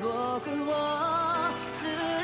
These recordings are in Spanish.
僕を連れ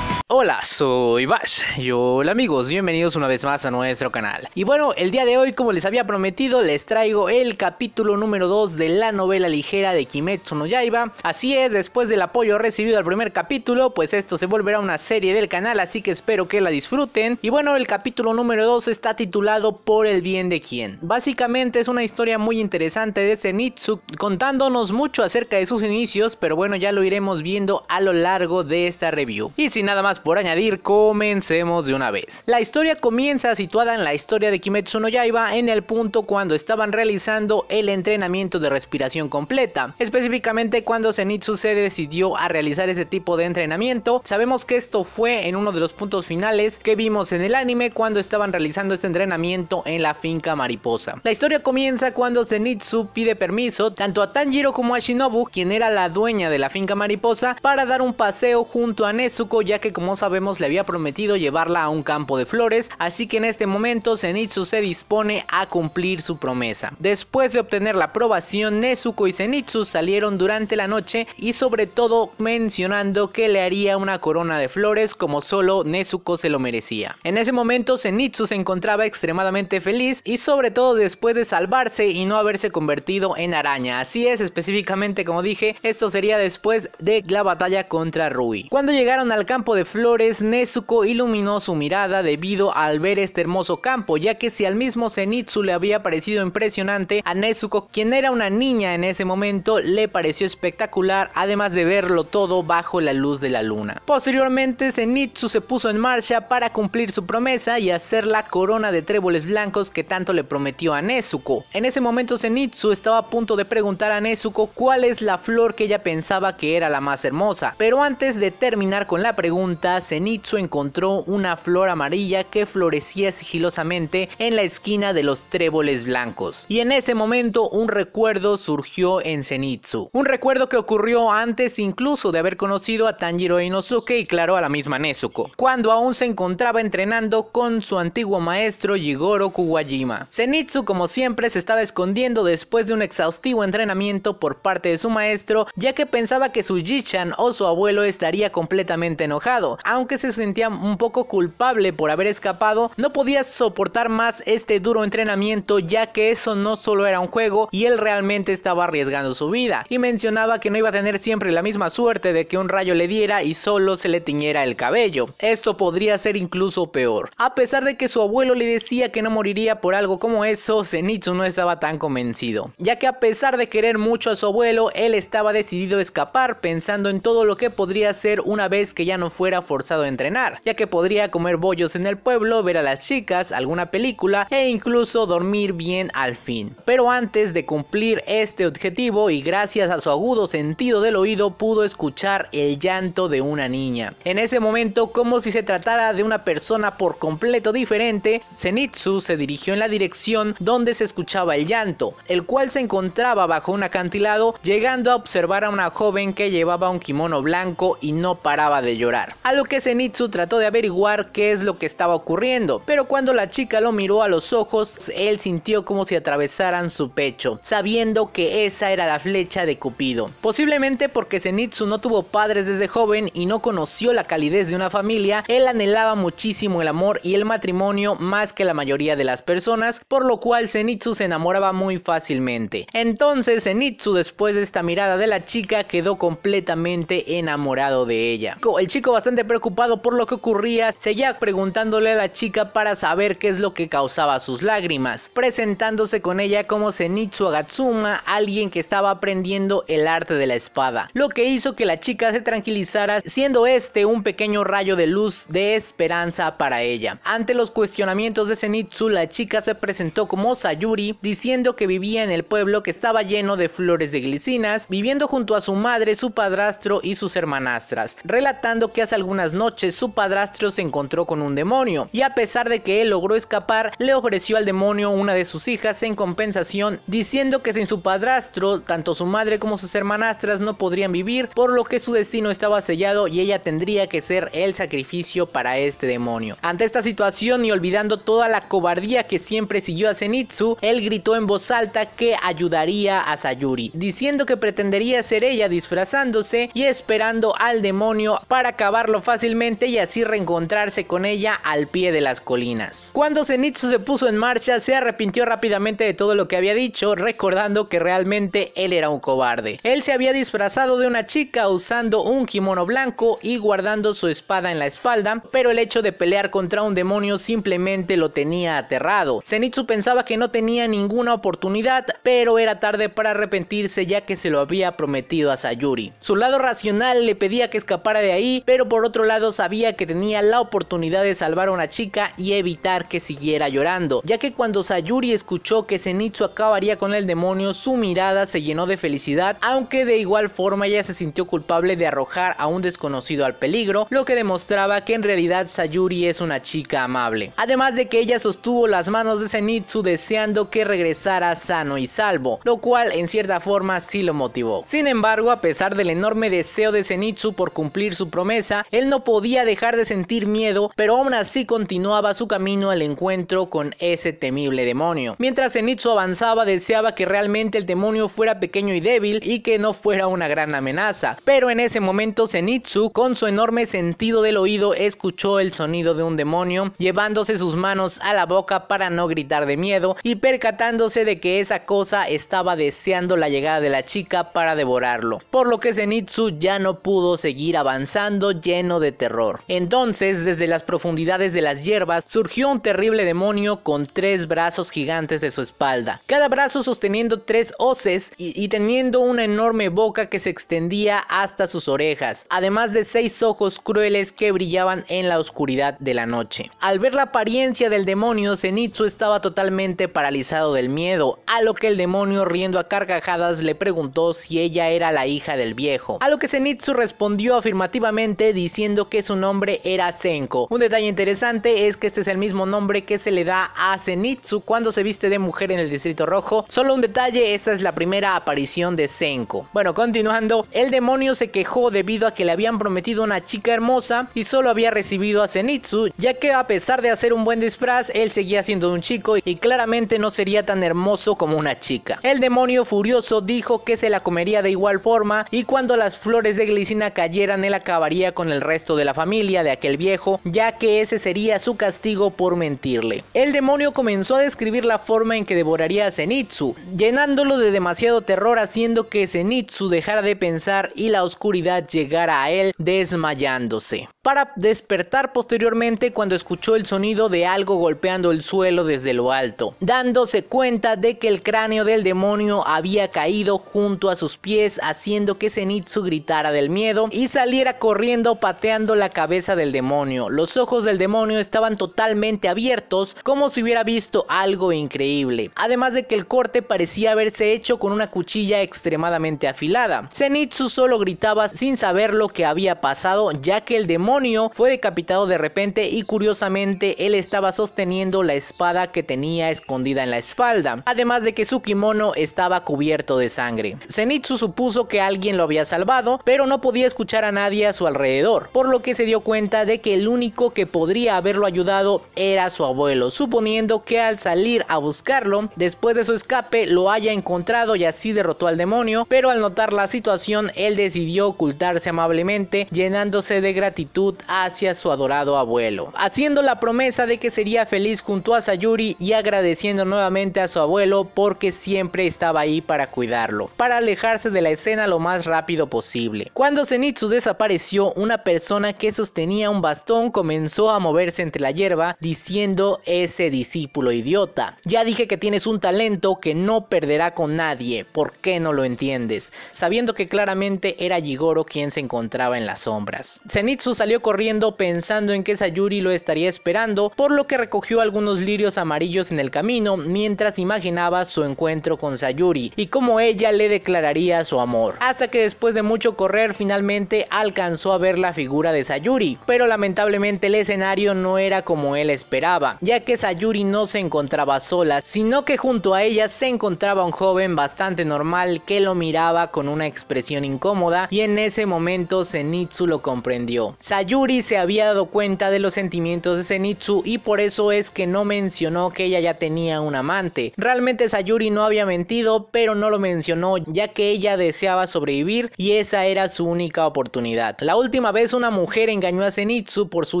Hola, soy Bash y hola amigos, bienvenidos una vez más a nuestro canal. Y bueno, el día de hoy, como les había prometido, les traigo el capítulo número 2 de la novela ligera de Kimetsu no Yaiba. Así es, después del apoyo recibido al primer capítulo, pues esto se volverá una serie del canal, así que espero que la disfruten. Y bueno, el capítulo número 2 está titulado Por el bien de quién. Básicamente es una historia muy interesante de Zenitsu, contándonos mucho acerca de sus inicios, pero bueno, ya lo iremos viendo a lo largo de esta review. Y sin nada más por añadir, comencemos de una vez. La historia comienza situada en la historia de Kimetsu no Yaiba en el punto cuando estaban realizando el entrenamiento de respiración completa. Específicamente cuando Zenitsu se decidió a realizar ese tipo de entrenamiento, sabemos que esto fue en uno de los puntos finales que vimos en el anime cuando estaban realizando este entrenamiento en la finca mariposa. La historia comienza cuando Zenitsu pide permiso tanto a Tanjiro como a Shinobu, quien era la dueña de la finca mariposa, para dar un paseo junto a Nezuko ya que como sabemos le había prometido llevarla a un campo de flores, así que en este momento Zenitsu se dispone a cumplir su promesa. Después de obtener la aprobación, Nezuko y Zenitsu salieron durante la noche y sobre todo mencionando que le haría una corona de flores como solo Nezuko se lo merecía. En ese momento Zenitsu se encontraba extremadamente feliz y sobre todo después de salvarse y no haberse convertido en araña, así es específicamente como dije, esto sería después de la batalla contra Rui. Cuando llegaron al campo de flores flores, Nezuko iluminó su mirada debido al ver este hermoso campo, ya que si al mismo Zenitsu le había parecido impresionante, a Nezuko, quien era una niña en ese momento, le pareció espectacular, además de verlo todo bajo la luz de la luna. Posteriormente, Zenitsu se puso en marcha para cumplir su promesa y hacer la corona de tréboles blancos que tanto le prometió a Nezuko. En ese momento, Zenitsu estaba a punto de preguntar a Nezuko cuál es la flor que ella pensaba que era la más hermosa, pero antes de terminar con la pregunta, Zenitsu encontró una flor amarilla que florecía sigilosamente en la esquina de los tréboles blancos. Y en ese momento un recuerdo surgió en Zenitsu. Un recuerdo que ocurrió antes incluso de haber conocido a Tanjiro Inosuke y claro a la misma Nezuko, cuando aún se encontraba entrenando con su antiguo maestro Yigoro Kuwajima. Zenitsu como siempre se estaba escondiendo después de un exhaustivo entrenamiento por parte de su maestro ya que pensaba que su Jichan o su abuelo estaría completamente enojado, aunque se sentía un poco culpable por haber escapado, no podía soportar más este duro entrenamiento ya que eso no solo era un juego y él realmente estaba arriesgando su vida. Y mencionaba que no iba a tener siempre la misma suerte de que un rayo le diera y solo se le tiñera el cabello. Esto podría ser incluso peor. A pesar de que su abuelo le decía que no moriría por algo como eso, Zenitsu no estaba tan convencido. Ya que a pesar de querer mucho a su abuelo, él estaba decidido a escapar pensando en todo lo que podría ser una vez que ya no fuera forzado a entrenar, ya que podría comer bollos en el pueblo, ver a las chicas, alguna película e incluso dormir bien al fin. Pero antes de cumplir este objetivo y gracias a su agudo sentido del oído pudo escuchar el llanto de una niña. En ese momento, como si se tratara de una persona por completo diferente, Zenitsu se dirigió en la dirección donde se escuchaba el llanto, el cual se encontraba bajo un acantilado, llegando a observar a una joven que llevaba un kimono blanco y no paraba de llorar a lo que Senitsu trató de averiguar qué es lo que estaba ocurriendo, pero cuando la chica lo miró a los ojos, él sintió como si atravesaran su pecho, sabiendo que esa era la flecha de Cupido. Posiblemente porque Zenitsu no tuvo padres desde joven y no conoció la calidez de una familia, él anhelaba muchísimo el amor y el matrimonio más que la mayoría de las personas, por lo cual Zenitsu se enamoraba muy fácilmente. Entonces Zenitsu después de esta mirada de la chica quedó completamente enamorado de ella. El chico bastante preocupado por lo que ocurría, seguía preguntándole a la chica para saber qué es lo que causaba sus lágrimas, presentándose con ella como senitsu Agatsuma, alguien que estaba aprendiendo el arte de la espada, lo que hizo que la chica se tranquilizara, siendo este un pequeño rayo de luz de esperanza para ella. Ante los cuestionamientos de senitsu la chica se presentó como Sayuri, diciendo que vivía en el pueblo que estaba lleno de flores de glicinas, viviendo junto a su madre, su padrastro y sus hermanastras, relatando que hace algún algunas noches su padrastro se encontró con un demonio y a pesar de que él logró escapar, le ofreció al demonio una de sus hijas en compensación diciendo que sin su padrastro, tanto su madre como sus hermanastras no podrían vivir, por lo que su destino estaba sellado y ella tendría que ser el sacrificio para este demonio. Ante esta situación y olvidando toda la cobardía que siempre siguió a Zenitsu, él gritó en voz alta que ayudaría a Sayuri, diciendo que pretendería ser ella disfrazándose y esperando al demonio para acabarlo fácilmente y así reencontrarse con ella al pie de las colinas. Cuando Zenitsu se puso en marcha, se arrepintió rápidamente de todo lo que había dicho, recordando que realmente él era un cobarde. Él se había disfrazado de una chica usando un kimono blanco y guardando su espada en la espalda, pero el hecho de pelear contra un demonio simplemente lo tenía aterrado. Zenitsu pensaba que no tenía ninguna oportunidad, pero era tarde para arrepentirse ya que se lo había prometido a Sayuri. Su lado racional le pedía que escapara de ahí, pero por otro lado sabía que tenía la oportunidad de salvar a una chica y evitar que siguiera llorando, ya que cuando Sayuri escuchó que Zenitsu acabaría con el demonio, su mirada se llenó de felicidad, aunque de igual forma ella se sintió culpable de arrojar a un desconocido al peligro, lo que demostraba que en realidad Sayuri es una chica amable. Además de que ella sostuvo las manos de Zenitsu deseando que regresara sano y salvo, lo cual en cierta forma sí lo motivó. Sin embargo, a pesar del enorme deseo de Zenitsu por cumplir su promesa, él no podía dejar de sentir miedo, pero aún así continuaba su camino al encuentro con ese temible demonio. Mientras Zenitsu avanzaba, deseaba que realmente el demonio fuera pequeño y débil y que no fuera una gran amenaza. Pero en ese momento Zenitsu, con su enorme sentido del oído, escuchó el sonido de un demonio, llevándose sus manos a la boca para no gritar de miedo y percatándose de que esa cosa estaba deseando la llegada de la chica para devorarlo. Por lo que Zenitsu ya no pudo seguir avanzando lleno de terror. Entonces, desde las profundidades de las hierbas, surgió un terrible demonio con tres brazos gigantes de su espalda, cada brazo sosteniendo tres hoces y, teniendo una enorme boca que se extendía hasta sus orejas, además de seis ojos crueles que brillaban en la oscuridad de la noche. Al ver la apariencia del demonio, Zenitsu estaba totalmente paralizado del miedo, a lo que el demonio riendo a carcajadas le preguntó si ella era la hija del viejo, a lo que Zenitsu respondió afirmativamente diciendo que su nombre era Senko. Un detalle interesante es que este es el mismo nombre que se le da a senitsu cuando se viste de mujer en el Distrito Rojo. Solo un detalle, esa es la primera aparición de Senko. Bueno, continuando, el demonio se quejó debido a que le habían prometido una chica hermosa y solo había recibido a senitsu ya que a pesar de hacer un buen disfraz, él seguía siendo un chico y claramente no sería tan hermoso como una chica. El demonio furioso dijo que se la comería de igual forma y cuando las flores de glicina cayeran él acabaría con el el resto de la familia de aquel viejo, ya que ese sería su castigo por mentirle. El demonio comenzó a describir la forma en que devoraría a Zenitsu, llenándolo de demasiado terror haciendo que Senitsu dejara de pensar y la oscuridad llegara a él desmayándose. Para despertar posteriormente cuando escuchó el sonido de algo golpeando el suelo desde lo alto, dándose cuenta de que el cráneo del demonio había caído junto a sus pies haciendo que Senitsu gritara del miedo y saliera corriendo Pateando la cabeza del demonio. Los ojos del demonio estaban totalmente abiertos como si hubiera visto algo increíble. Además de que el corte parecía haberse hecho con una cuchilla extremadamente afilada. Zenitsu solo gritaba sin saber lo que había pasado ya que el demonio fue decapitado de repente y curiosamente él estaba sosteniendo la espada que tenía escondida en la espalda. Además de que su kimono estaba cubierto de sangre. Zenitsu supuso que alguien lo había salvado pero no podía escuchar a nadie a su alrededor por lo que se dio cuenta de que el único que podría haberlo ayudado era su abuelo, suponiendo que al salir a buscarlo, después de su escape lo haya encontrado y así derrotó al demonio, pero al notar la situación él decidió ocultarse amablemente, llenándose de gratitud hacia su adorado abuelo, haciendo la promesa de que sería feliz junto a Sayuri y agradeciendo nuevamente a su abuelo porque siempre estaba ahí para cuidarlo, para alejarse de la escena lo más rápido posible. Cuando Zenitsu desapareció, una persona que sostenía un bastón comenzó a moverse entre la hierba diciendo ese discípulo idiota. Ya dije que tienes un talento que no perderá con nadie, ¿por qué no lo entiendes? Sabiendo que claramente era Jigoro quien se encontraba en las sombras. Zenitsu salió corriendo pensando en que Sayuri lo estaría esperando, por lo que recogió algunos lirios amarillos en el camino mientras imaginaba su encuentro con Sayuri y cómo ella le declararía su amor. Hasta que después de mucho correr finalmente alcanzó a verla figura de Sayuri, pero lamentablemente el escenario no era como él esperaba, ya que Sayuri no se encontraba sola, sino que junto a ella se encontraba un joven bastante normal que lo miraba con una expresión incómoda y en ese momento Zenitsu lo comprendió. Sayuri se había dado cuenta de los sentimientos de Zenitsu y por eso es que no mencionó que ella ya tenía un amante. Realmente Sayuri no había mentido, pero no lo mencionó ya que ella deseaba sobrevivir y esa era su única oportunidad. La última vez una mujer engañó a Zenitsu por su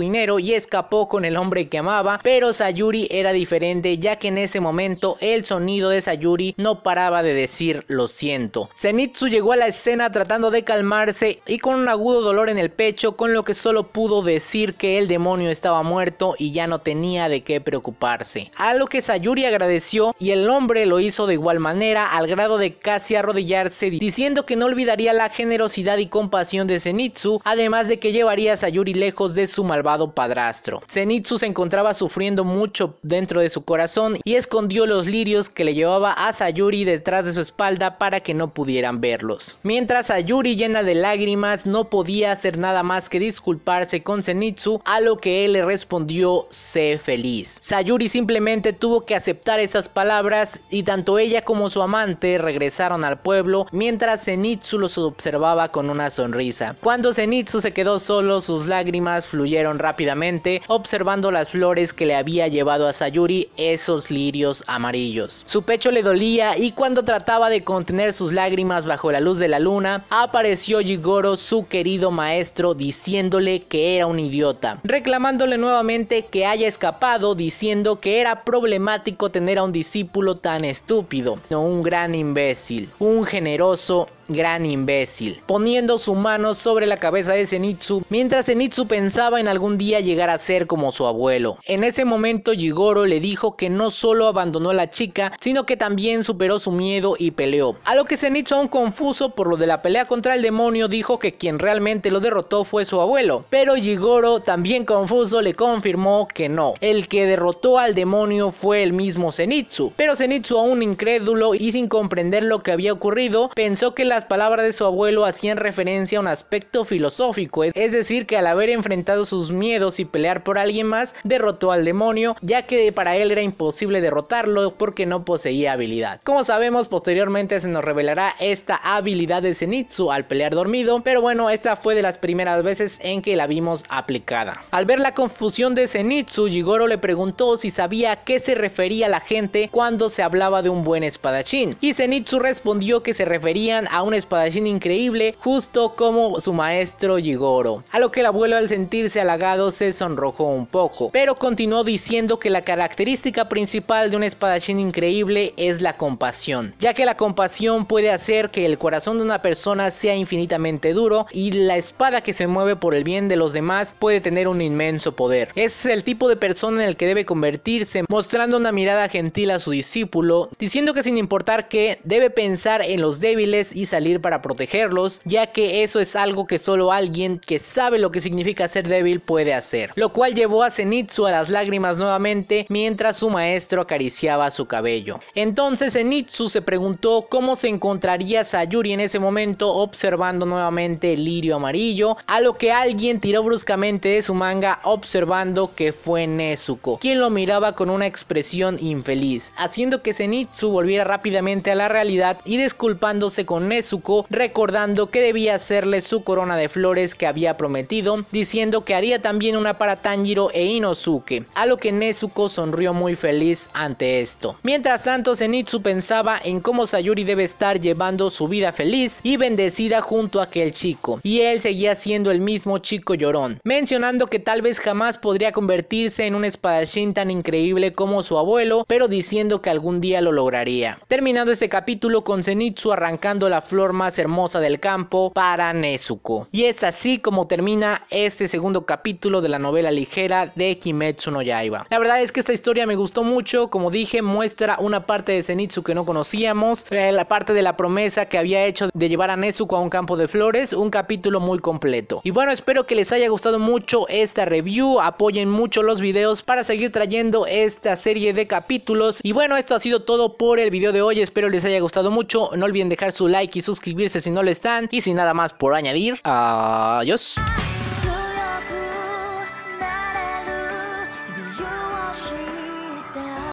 dinero y escapó con el hombre que amaba, pero Sayuri era diferente ya que en ese momento el sonido de Sayuri no paraba de decir lo siento. Zenitsu llegó a la escena tratando de calmarse y con un agudo dolor en el pecho con lo que solo pudo decir que el demonio estaba muerto y ya no tenía de qué preocuparse. A lo que Sayuri agradeció y el hombre lo hizo de igual manera al grado de casi arrodillarse diciendo que no olvidaría la generosidad y compasión de Zenitsu además de que llevaría a Sayuri lejos de su malvado padrastro. Zenitsu se encontraba sufriendo mucho dentro de su corazón y escondió los lirios que le llevaba a Sayuri detrás de su espalda para que no pudieran verlos. Mientras Sayuri llena de lágrimas no podía hacer nada más que disculparse con Zenitsu a lo que él le respondió sé feliz. Sayuri simplemente tuvo que aceptar esas palabras y tanto ella como su amante regresaron al pueblo mientras Senitsu los observaba con una sonrisa. Cuando Zenitsu se quedó solo, sus lágrimas fluyeron rápidamente, observando las flores que le había llevado a Sayuri esos lirios amarillos. Su pecho le dolía y cuando trataba de contener sus lágrimas bajo la luz de la luna, apareció Jigoro, su querido maestro, diciéndole que era un idiota, reclamándole nuevamente que haya escapado, diciendo que era problemático tener a un discípulo tan estúpido, un gran imbécil, un generoso gran imbécil, poniendo su mano sobre la cabeza de Zenitsu mientras Zenitsu pensaba en algún día llegar a ser como su abuelo. En ese momento Jigoro le dijo que no solo abandonó a la chica, sino que también superó su miedo y peleó. A lo que Zenitsu aún confuso por lo de la pelea contra el demonio dijo que quien realmente lo derrotó fue su abuelo, pero Jigoro también confuso le confirmó que no, el que derrotó al demonio fue el mismo Zenitsu, pero Zenitsu aún incrédulo y sin comprender lo que había ocurrido pensó que la las palabras de su abuelo hacían referencia a un aspecto filosófico, es decir, que al haber enfrentado sus miedos y pelear por alguien más, derrotó al demonio, ya que para él era imposible derrotarlo porque no poseía habilidad. Como sabemos, posteriormente se nos revelará esta habilidad de Zenitsu al pelear dormido, pero bueno, esta fue de las primeras veces en que la vimos aplicada. Al ver la confusión de Zenitsu, Jigoro le preguntó si sabía a qué se refería la gente cuando se hablaba de un buen espadachín, y Zenitsu respondió que se referían a un espadachín increíble, justo como su maestro Yigoro... A lo que el abuelo al sentirse halagado se sonrojó un poco, pero continuó diciendo que la característica principal de un espadachín increíble es la compasión, ya que la compasión puede hacer que el corazón de una persona sea infinitamente duro y la espada que se mueve por el bien de los demás puede tener un inmenso poder. Es el tipo de persona en el que debe convertirse, mostrando una mirada gentil a su discípulo, diciendo que sin importar que debe pensar en los débiles y salir para protegerlos, ya que eso es algo que solo alguien que sabe lo que significa ser débil puede hacer, lo cual llevó a Zenitsu a las lágrimas nuevamente mientras su maestro acariciaba su cabello. Entonces Zenitsu se preguntó cómo se encontraría Sayuri en ese momento observando nuevamente el lirio amarillo, a lo que alguien tiró bruscamente de su manga observando que fue Nezuko, quien lo miraba con una expresión infeliz, haciendo que Zenitsu volviera rápidamente a la realidad y disculpándose con Nezuko Nezuko recordando que debía hacerle su corona de flores que había prometido, diciendo que haría también una para Tanjiro e Inosuke, a lo que Nezuko sonrió muy feliz ante esto. Mientras tanto, Zenitsu pensaba en cómo Sayuri debe estar llevando su vida feliz y bendecida junto a aquel chico, y él seguía siendo el mismo chico llorón, mencionando que tal vez jamás podría convertirse en un espadachín tan increíble como su abuelo, pero diciendo que algún día lo lograría. Terminando este capítulo con Zenitsu arrancando la flor más hermosa del campo para Nezuko. Y es así como termina este segundo capítulo de la novela ligera de Kimetsu no Yaiba. La verdad es que esta historia me gustó mucho, como dije, muestra una parte de Zenitsu que no conocíamos, eh, la parte de la promesa que había hecho de llevar a Nezuko a un campo de flores, un capítulo muy completo. Y bueno, espero que les haya gustado mucho esta review, apoyen mucho los videos para seguir trayendo esta serie de capítulos. Y bueno, esto ha sido todo por el video de hoy, espero les haya gustado mucho, no olviden dejar su like y suscribirse si no lo están. Y sin nada más por añadir, adiós.